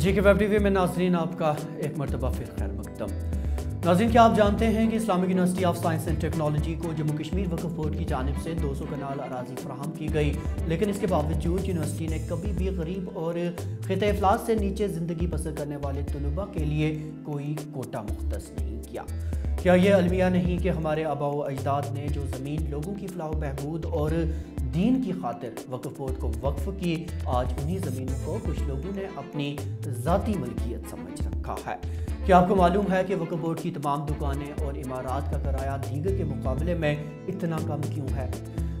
जी के web T में नाजरीन आपका एक मरतबा फिर खैर मकदम नाजीन क्या आप जानते हैं कि Islamic university of science and technology को जम्मू कश्मीर वक्फ बोर्ड की जानब से 200 कनाल अराजी फ्राहम की गई लेकिन इसके बावजूद यूनिवर्सिटी ने कभी भी गरीब और खत अफलास से नीचे ज़िंदगी बसर करने वाले तलबा के लिए कोई कोटा मुख्त नहीं किया क्या ये अलमिया नहीं कि हमारे आबाओ अजदाद ने जो ज़मीन लोगों की फलाह बहबूद और दीन की खातिर वक्फोत को वक्फ की आज उन्हीं ज़मीनों को कुछ लोगों ने अपनी ज़ाती मलकियत समझ रखा है क्या आपको मालूम है कि वक्फ बोर्ड की तमाम दुकानें और इमारत का किराया दीगर के मुकाबले में इतना कम क्यों है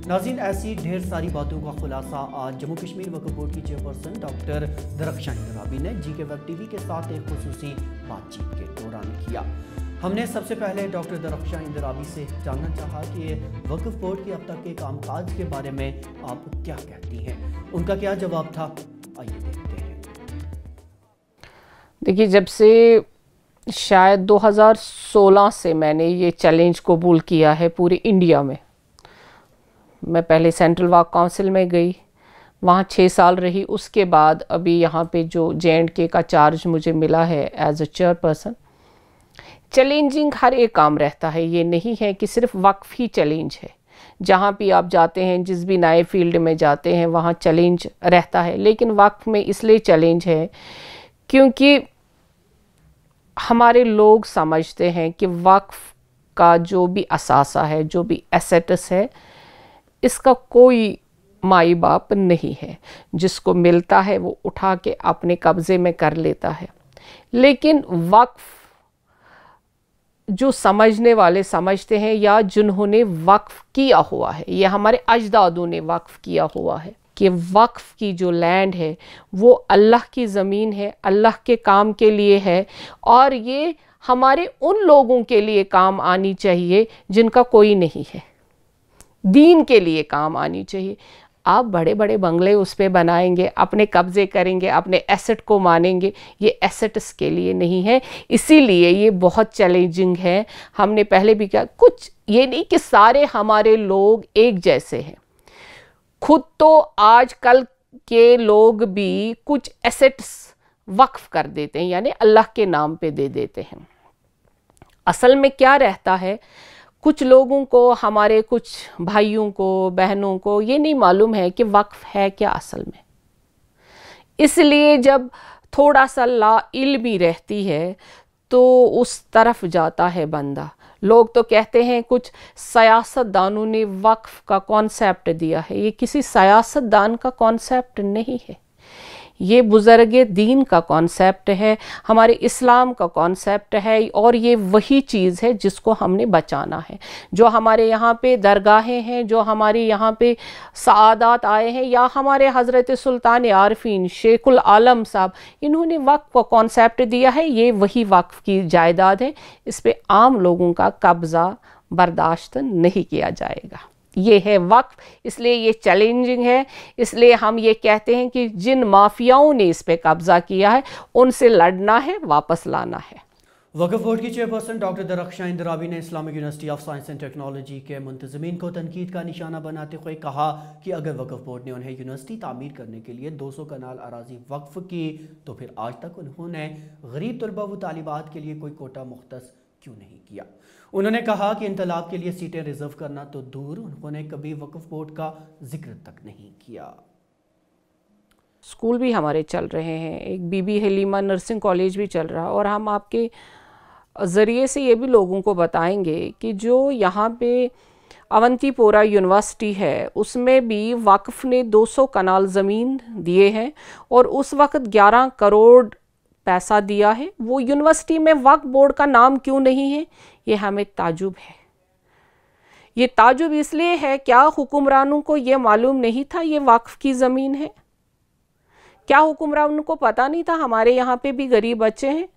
नाजिन ऐसी ढेर सारी बातों का खुलासा आज जम्मू कश्मीर वक्फ बोर्ड की चेयरपर्सन डॉक्टर दरख्शाही राबी ने जी के वेब वी के साथ एक खसूसी बातचीत के दौरान किया हमने सबसे पहले डॉक्टर दरख्शा इंदराबी से जानना चाहा कि वक्फ बोर्ड के अब तक के कामकाज के बारे में आप क्या कहती हैं उनका क्या जवाब था आइए देखते हैं देखिए जब से शायद 2016 से मैंने ये चैलेंज कबूल किया है पूरे इंडिया में मैं पहले सेंट्रल वाक काउंसिल में गई वहाँ छः साल रही उसके बाद अभी यहाँ पे जो जे के का चार्ज मुझे मिला है as a chairperson person challenging हर एक काम रहता है ये नहीं है कि सिर्फ वक्फ ही चैलेंज है जहाँ भी आप जाते हैं जिस भी नए फील्ड में जाते हैं वहाँ चैलेंज रहता है लेकिन वक्फ में इसलिए चैलेंज है क्योंकि हमारे लोग समझते हैं कि वक्फ का जो भी असासा है जो भी एसेटस है इसका कोई माई बाप नहीं है जिसको मिलता है वो उठा के अपने कब्ज़े में कर लेता है लेकिन वक्फ़ जो समझने वाले समझते हैं या जिन्होंने वक्फ किया हुआ है ये हमारे अजदादों ने वक्फ किया हुआ है कि वक्फ़ की जो लैंड है वो अल्लाह की ज़मीन है अल्लाह के काम के लिए है और ये हमारे उन लोगों के लिए काम आनी चाहिए जिनका कोई नहीं है दीन के लिए काम आनी चाहिए आप बड़े बड़े बंगले उस पर बनाएंगे अपने कब्जे करेंगे अपने एसेट को मानेंगे ये एसेट्स के लिए नहीं है इसीलिए ये बहुत चैलेंजिंग है हमने पहले भी कहा कुछ ये नहीं कि सारे हमारे लोग एक जैसे हैं खुद तो आज कल के लोग भी कुछ एसेट्स वक्फ कर देते हैं यानी अल्लाह के नाम पे दे देते हैं असल में क्या रहता है कुछ लोगों को हमारे कुछ भाइयों को बहनों को ये नहीं मालूम है कि वक्फ है क्या असल में इसलिए जब थोड़ा सा ला इल्मी रहती है तो उस तरफ जाता है बंदा लोग तो कहते हैं कुछ सियासतदानों ने वक्फ का कॉन्सेप्ट दिया है ये किसी सियासतदान का कॉन्सेप्ट नहीं है ये बुज़र्ग दीन का कॉन्सेप्ट है हमारे इस्लाम का कॉन्सेप्ट है और ये वही चीज़ है जिसको हमने बचाना है जो हमारे यहाँ पे दरगाहें हैं जो हमारे यहाँ पे सादात आए हैं या हमारे हज़रत सुल्तान आरफीन शेखुल आलम साहब इन्होंने वक्फ का कॉन्सेप्ट दिया है ये वही वक्फ की जायदाद है इस पर आम लोगों का कब्ज़ा बर्दाश्त नहीं किया जाएगा ये है वक्फ इसलिए ये चैलेंजिंग है इसलिए हम ये कहते हैं कि जिन माफियाओं ने इस पर कब्जा किया है उनसे लड़ना है वापस लाना है वक्फ बोर्ड की चेयरपर्सन डॉक्टर दरख्शा इंदराबी ने Islamic university of science and technology के मुंतजमीन को तनकीद का निशाना बनाते हुए कहा कि अगर वक्फ बोर्ड ने उन्हें यूनिवर्सिटी तमीर करने के लिए 200 कनाल अराजी वक्फ की तो फिर आज तक उन्होंने गरीब तलबा व तालिबात के लिए कोई कोटा मुख्त क्यों नहीं किया उन्होंने कहा कि इंतलाब के लिए सीटें रिजर्व करना तो दूर उन्होंने कभी वक्फ बोर्ड का जिक्र तक नहीं किया स्कूल भी हमारे चल रहे हैं एक बीबी हलीमा नर्सिंग कॉलेज भी चल रहा और हम आपके ज़रिए से ये भी लोगों को बताएंगे कि जो यहाँ पे अवंतीपोरा यूनिवर्सिटी है उसमें भी वक्फ ने 200 कनाल ज़मीन दिए हैं और उस वक्त 11 करोड़ पैसा दिया है वो यूनिवर्सिटी में वक्फ बोर्ड का नाम क्यों नहीं है ये हमें ताजुब है ये ताजुब इसलिए है क्या हुक्मरानों को ये मालूम नहीं था ये वक्फ की ज़मीन है क्या हुक्मरानों को पता नहीं था हमारे यहाँ पे भी गरीब बच्चे हैं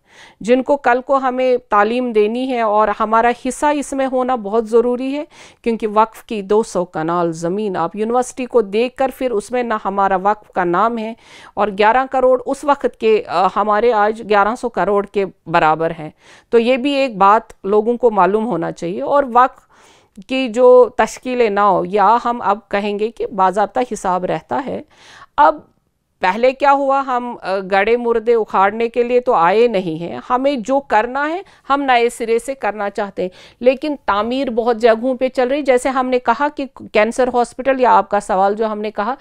जिनको कल को हमें तालीम देनी है और हमारा हिस्सा इसमें होना बहुत ज़रूरी है क्योंकि वक्फ़ की 200 कनाल ज़मीन आप यूनिवर्सिटी को देख कर फिर उसमें ना हमारा वक्फ़ का नाम है और 11 करोड़ उस वक्त के हमारे आज 1100 करोड़ के बराबर हैं तो ये भी एक बात लोगों को मालूम होना चाहिए और वक्फ़ की जो तश्कीलें ना हो या हम अब कहेंगे कि बाबा हिसाब रहता है अब पहले क्या हुआ हम गड़े मुर्दे उखाड़ने के लिए तो आए नहीं हैं हमें जो करना है हम नए सिरे से करना चाहते हैं लेकिन तामीर बहुत जगहों पे चल रही जैसे हमने कहा कि कैंसर हॉस्पिटल या आपका सवाल जो हमने कहा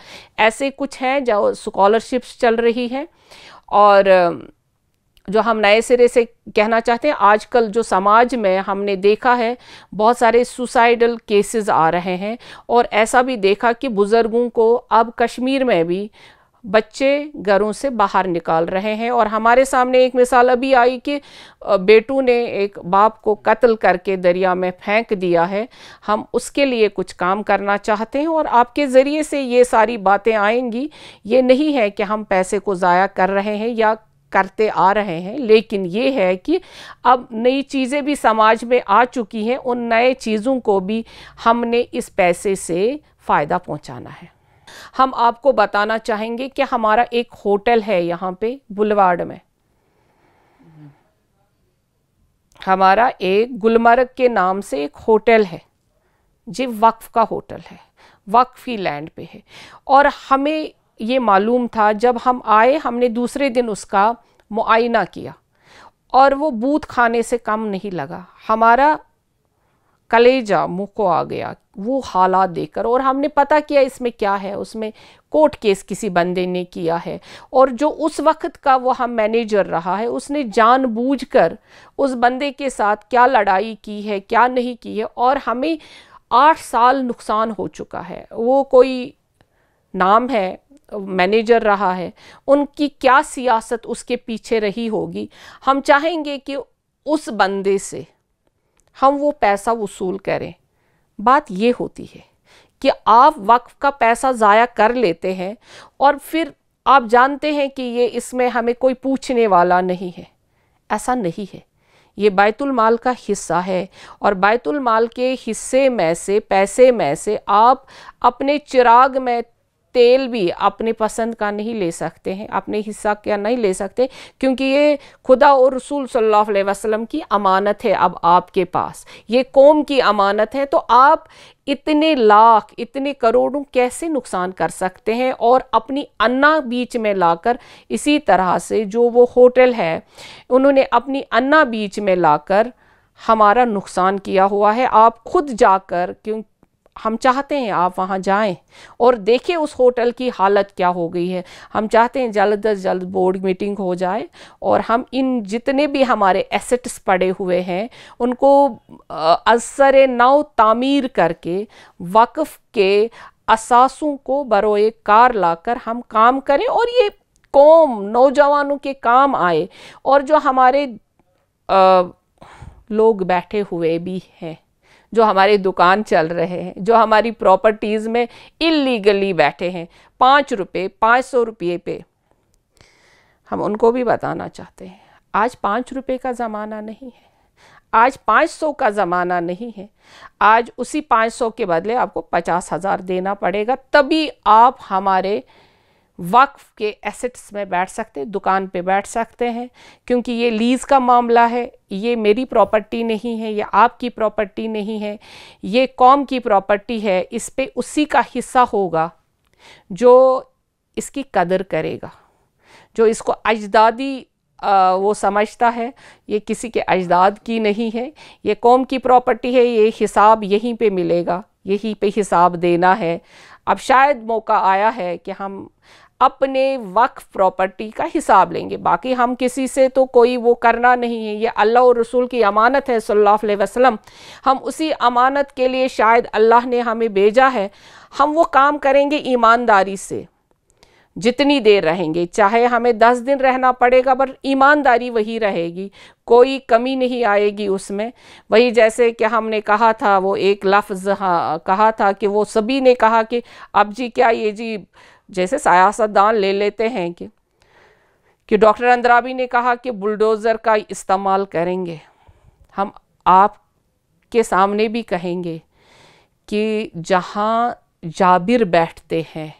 ऐसे कुछ हैं जो स्कॉलरशिप्स चल रही हैं और जो हम नए सिरे से कहना चाहते हैं आजकल जो समाज में हमने देखा है बहुत सारे सुसाइडल केसेस आ रहे हैं और ऐसा भी देखा कि बुज़ुर्गों को अब कश्मीर में भी बच्चे घरों से बाहर निकाल रहे हैं और हमारे सामने एक मिसाल अभी आई कि बेटू ने एक बाप को कत्ल करके दरिया में फेंक दिया है हम उसके लिए कुछ काम करना चाहते हैं और आपके ज़रिए से ये सारी बातें आएंगी ये नहीं है कि हम पैसे को ज़ाया कर रहे हैं या करते आ रहे हैं लेकिन ये है कि अब नई चीज़ें भी समाज में आ चुकी हैं उन नए चीज़ों को भी हमने इस पैसे से फ़ायदा पहुँचाना है हम आपको बताना चाहेंगे कि हमारा एक होटल है यहाँ पे बुलवाड़ में हमारा एक गुलमर्ग के नाम से एक होटल है जी वक्फ का होटल है वक्फ ही लैंड पे है और हमें ये मालूम था जब हम आए हमने दूसरे दिन उसका मुआयना किया और वो बूथ खाने से कम नहीं लगा हमारा कलेजा मुँह को आ गया वो हालात देखकर और हमने पता किया इसमें क्या है उसमें कोर्ट केस किसी बंदे ने किया है और जो उस वक्त का वह हम मैनेजर रहा है उसने जानबूझकर उस बंदे के साथ क्या लड़ाई की है क्या नहीं की है और हमें आठ साल नुकसान हो चुका है वो कोई नाम है मैनेजर रहा है उनकी क्या सियासत उसके पीछे रही होगी हम चाहेंगे कि उस बंदे से हम वो पैसा वसूल करें बात ये होती है कि आप वक्फ का पैसा ज़ाया कर लेते हैं और फिर आप जानते हैं कि ये इसमें हमें कोई पूछने वाला नहीं है ऐसा नहीं है ये बायतुल माल का हिस्सा है और बायतुल माल के हिस्से में से पैसे में से आप अपने चिराग में तेल भी अपने पसंद का नहीं ले सकते हैं अपने हिस्सा क्या नहीं ले सकते क्योंकि ये खुदा और रसूल सल्लल्लाहु अलैहि वसल्लम की अमानत है अब आपके पास ये कौम की अमानत है तो आप इतने लाख इतने करोड़ों कैसे नुकसान कर सकते हैं और अपनी अन्ना बीच में लाकर इसी तरह से जो वो होटल है उन्होंने अपनी अन्ना बीच में लाकर हमारा नुकसान किया हुआ है आप खुद जाकर क्यों हम चाहते हैं आप वहाँ जाएं और देखें उस होटल की हालत क्या हो गई है हम चाहते हैं जल्द अज जल्द बोर्ड मीटिंग हो जाए और हम इन जितने भी हमारे एसेट्स पड़े हुए हैं उनको असर नव तामीर करके वक्फ़ के असासों को बरोए कार लाकर हम काम करें और ये कौम नौजवानों के काम आए और जो हमारे आ, लोग बैठे हुए भी हैं जो हमारे दुकान चल रहे हैं जो हमारी प्रॉपर्टीज़ में इलीगली बैठे हैं पाँच रुपये पाँच सौ रुपये पे हम उनको भी बताना चाहते हैं आज पाँच रुपये का ज़माना नहीं है आज पाँच सौ का ज़माना नहीं है आज उसी पाँच सौ के बदले आपको पचास हज़ार देना पड़ेगा तभी आप हमारे वक्फ के एसेट्स में बैठ सकते दुकान पे बैठ सकते हैं क्योंकि ये लीज़ का मामला है ये मेरी प्रॉपर्टी नहीं है ये आपकी प्रॉपर्टी नहीं है ये कौम की प्रॉपर्टी है इस पर उसी का हिस्सा होगा जो इसकी कदर करेगा जो इसको अजदादी आ, वो समझता है ये किसी के अजदाद की नहीं है ये कौम की प्रॉपर्टी है ये हिसाब यहीं पे मिलेगा यहीं पे हिसाब देना है अब शायद मौका आया है कि हम अपने वक्फ प्रॉपर्टी का हिसाब लेंगे बाकी हम किसी से तो कोई वो करना नहीं है ये अल्लाह और रसूल की अमानत है सल्लल्लाहु अलैहि वसल्लम हम उसी अमानत के लिए शायद अल्लाह ने हमें भेजा है हम वो काम करेंगे ईमानदारी से जितनी देर रहेंगे चाहे हमें दस दिन रहना पड़ेगा पर ईमानदारी वही रहेगी कोई कमी नहीं आएगी उसमें वही जैसे कि हमने कहा था वो एक लफ्ज़ हाँ, कहा था कि वो सभी ने कहा कि अब जी क्या ये जी जैसे सियासतदान ले लेते हैं कि कि डॉक्टर अंद्राबी ने कहा कि बुलडोज़र का इस्तेमाल करेंगे हम आप के सामने भी कहेंगे कि जहाँ जाबिर बैठते हैं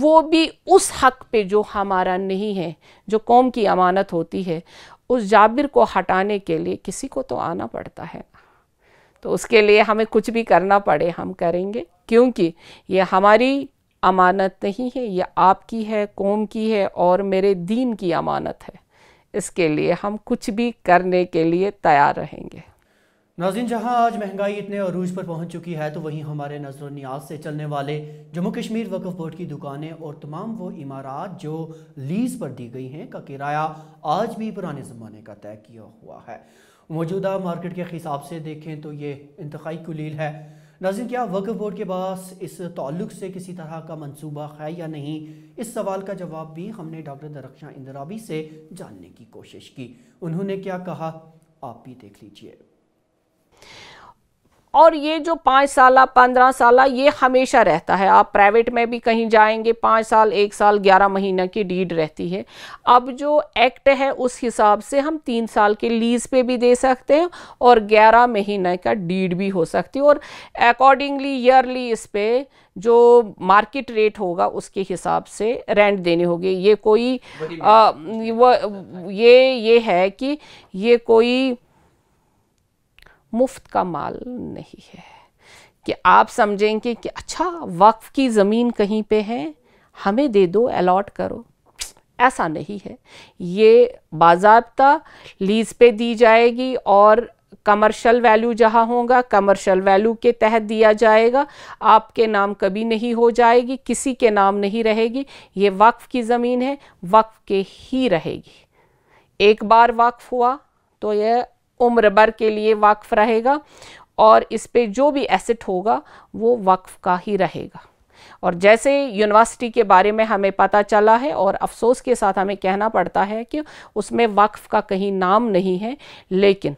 वो भी उस हक पे जो हमारा नहीं है जो कौम की अमानत होती है उस जाबिर को हटाने के लिए किसी को तो आना पड़ता है तो उसके लिए हमें कुछ भी करना पड़े हम करेंगे क्योंकि ये हमारी अमानत नहीं है ये आपकी है कौम की है और मेरे दीन की अमानत है इसके लिए हम कुछ भी करने के लिए तैयार रहेंगे नाजिन जहां आज महंगाई इतने अरूज पर पहुंच चुकी है तो वहीं हमारे नजर न्याज से चलने वाले जम्मू कश्मीर वक्फ बोर्ड की दुकानें और तमाम वो इमारात जो लीज पर दी गई हैं का किराया आज भी पुराने ज़माने का तय किया हुआ है मौजूदा मार्केट के हिसाब से देखें तो ये इंतहाई कुलील है नाजिन क्या वक्फ बोर्ड के पास इस तल्लुक से किसी तरह का मनसूबा है या नहीं इस सवाल का जवाब भी हमने डॉक्टर दरक्षा इंदराबी से जानने की कोशिश की उन्होंने क्या कहा आप भी देख लीजिए और ये जो पाँच साल पंद्रह साल ये हमेशा रहता है आप प्राइवेट में भी कहीं जाएंगे पाँच साल एक साल ग्यारह महीना की डीड रहती है अब जो एक्ट है उस हिसाब से हम तीन साल के लीज पे भी दे सकते हैं और ग्यारह महीने का डीड भी हो सकती है और अकॉर्डिंगली ईयरली इस पर जो मार्केट रेट होगा उसके हिसाब से रेंट देने होगी ये कोई आ, वो, ये ये है कि ये कोई मुफ्त का माल नहीं है कि आप समझेंगे कि अच्छा वक्फ की ज़मीन कहीं पे है हमें दे दो अलॉट करो ऐसा नहीं है ये बाबा लीज़ पे दी जाएगी और कमर्शियल वैल्यू जहाँ होगा कमर्शियल वैल्यू के तहत दिया जाएगा आपके नाम कभी नहीं हो जाएगी किसी के नाम नहीं रहेगी ये वक्फ़ की ज़मीन है वक्फ़ के ही रहेगी एक बार वक्फ़ हुआ तो यह उम्र भर के लिए वक्फ रहेगा और इस पर जो भी एसेट होगा वो वक्फ का ही रहेगा और जैसे यूनिवर्सिटी के बारे में हमें पता चला है और अफसोस के साथ हमें कहना पड़ता है कि उसमें वक्फ का कहीं नाम नहीं है लेकिन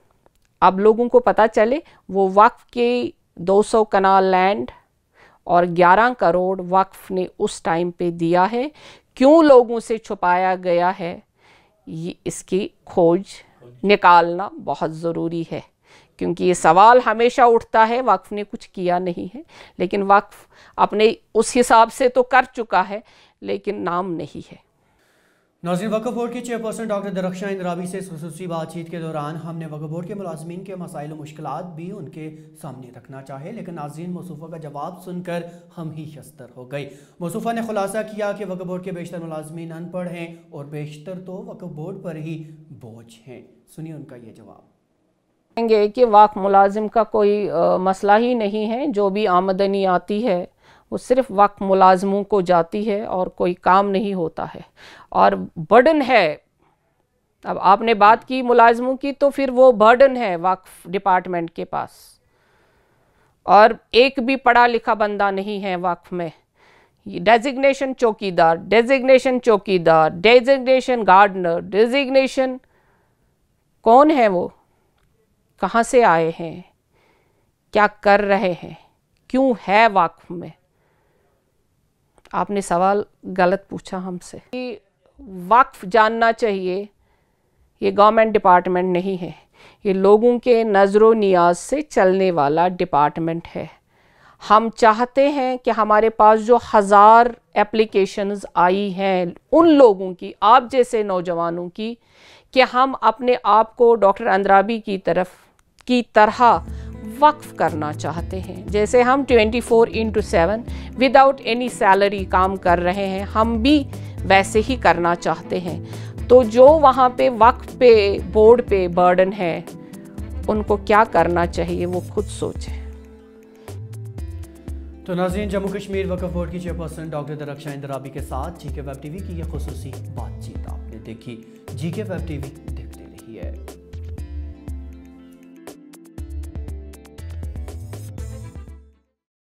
अब लोगों को पता चले वो वक्फ के 200 कनाल लैंड और 11 करोड़ वक्फ ने उस टाइम पे दिया है क्यों लोगों से छुपाया गया है ये इसकी खोज निकालना बहुत ज़रूरी है क्योंकि ये सवाल हमेशा उठता है वक्फ ने कुछ किया नहीं है लेकिन वक्फ अपने उस हिसाब से तो कर चुका है लेकिन नाम नहीं है नाजरीन वक्फ बोर्ड के चेयरपर्सन डॉक्टर दरक्षा इंदराबी से खसूसी बातचीत के दौरान हमने वक्फ बोर्ड के मुलाजमीन के मसाइल मुश्किल भी उनके सामने रखना चाहे लेकिन नाजीन मसूफा का जवाब सुनकर हम ही शस्तर हो गई मसूफा ने खुलासा किया कि वक्फ बोर्ड के बेशतर मुलाजमीन अनपढ़ हैं और बेशतर तो वक्फ बोर्ड पर ही बोझ हैं सुनिए उनका ये जवाब कि वाक मुलाजिम का कोई मसला ही नहीं है जो भी आमदनी आती है वो सिर्फ वक्त मुलाजमों को जाती है और कोई काम नहीं होता है और बर्डन है अब आपने बात की मुलाजमों की तो फिर वो बर्डन है वक्फ डिपार्टमेंट के पास और एक भी पढ़ा लिखा बंदा नहीं है वक्फ में डेजिग्नेशन चौकीदार डेजिग्नेशन चौकीदार डेजिग्नेशन गार्डनर डेजिग्नेशन कौन है वो कहाँ से आए हैं क्या कर रहे हैं क्यों है वक्फ में आपने सवाल गलत पूछा हमसे कि वक्फ जानना चाहिए ये गवर्नमेंट डिपार्टमेंट नहीं है ये लोगों के नज़र नियाज से चलने वाला डिपार्टमेंट है हम चाहते हैं कि हमारे पास जो हज़ार एप्लीकेशंस आई हैं उन लोगों की आप जैसे नौजवानों की कि हम अपने आप को डॉक्टर अंद्राबी की तरफ की तरह वक्फ करना चाहते हैं जैसे हम 24 four into seven without any salary काम कर रहे हैं हम भी वैसे ही करना चाहते हैं तो जो वहाँ पे वक्फ पे बोर्ड पे बर्डन है उनको क्या करना चाहिए वो खुद सोचें तो नाजीन जम्मू कश्मीर वक्फ बोर्ड की चेयरपर्सन डॉक्टर दरक्षा इंदराबी के साथ जी के वेब टीवी की ये खसूसी बातचीत आपने देखी जी के वेब टीवी